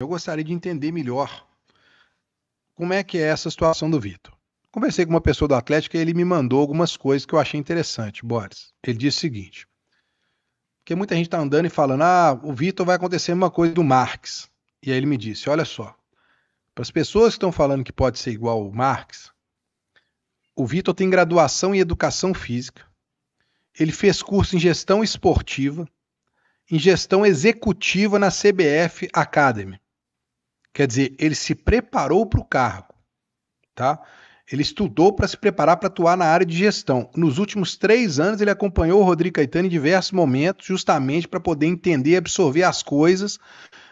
Eu gostaria de entender melhor como é que é essa situação do Vitor. Conversei com uma pessoa do Atlético e ele me mandou algumas coisas que eu achei interessante, Boris. Ele disse o seguinte: porque muita gente está andando e falando, ah, o Vitor vai acontecer uma coisa do Marx. E aí ele me disse: olha só, para as pessoas que estão falando que pode ser igual o Marx, o Vitor tem graduação em educação física, ele fez curso em gestão esportiva, em gestão executiva na CBF Academy. Quer dizer, ele se preparou para o cargo, tá? Ele estudou para se preparar para atuar na área de gestão. Nos últimos três anos, ele acompanhou o Rodrigo Caetano em diversos momentos, justamente para poder entender e absorver as coisas.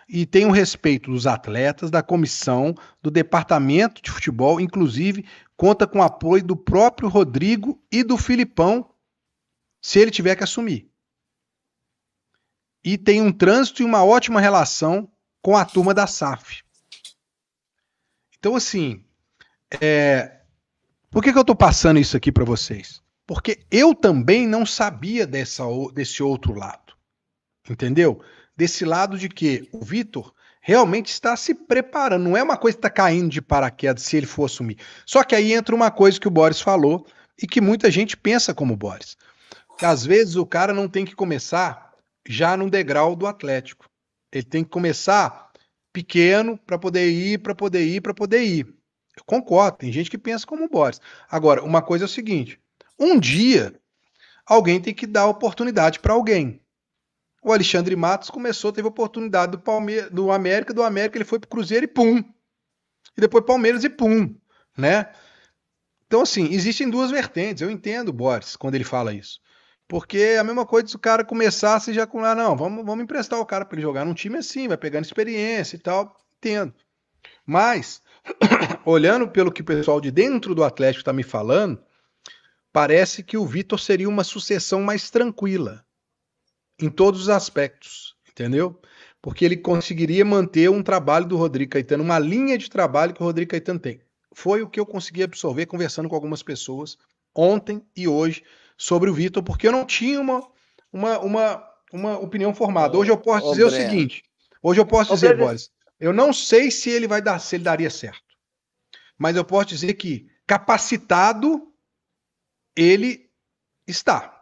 E tem o respeito dos atletas, da comissão, do departamento de futebol, inclusive conta com o apoio do próprio Rodrigo e do Filipão, se ele tiver que assumir. E tem um trânsito e uma ótima relação com a turma da SAF. Então, assim, é... por que, que eu estou passando isso aqui para vocês? Porque eu também não sabia dessa, desse outro lado, entendeu? Desse lado de que o Vitor realmente está se preparando, não é uma coisa que está caindo de paraquedas se ele for assumir. Só que aí entra uma coisa que o Boris falou e que muita gente pensa como o Boris. Que às vezes o cara não tem que começar já no degrau do Atlético. Ele tem que começar pequeno para poder ir, para poder ir, para poder ir. Eu concordo, tem gente que pensa como o Boris. Agora, uma coisa é o seguinte: um dia alguém tem que dar oportunidade para alguém. O Alexandre Matos começou, teve oportunidade do, Palme do América, do América ele foi para o Cruzeiro e pum. E depois Palmeiras e pum, né? Então, assim, existem duas vertentes. Eu entendo o Boris quando ele fala isso. Porque é a mesma coisa se o cara começasse já com lá, ah, não, vamos, vamos emprestar o cara para ele jogar num time assim, vai pegando experiência e tal. Entendo. Mas, olhando pelo que o pessoal de dentro do Atlético está me falando, parece que o Vitor seria uma sucessão mais tranquila em todos os aspectos, entendeu? Porque ele conseguiria manter um trabalho do Rodrigo Caetano, uma linha de trabalho que o Rodrigo Caetano tem. Foi o que eu consegui absorver conversando com algumas pessoas ontem e hoje sobre o Vitor, porque eu não tinha uma, uma, uma, uma opinião formada. Hoje eu posso ô, dizer ô, o Breno. seguinte: hoje eu posso ô, dizer, Breno. Boris, eu não sei se ele vai dar, se ele daria certo. Mas eu posso dizer que capacitado ele está.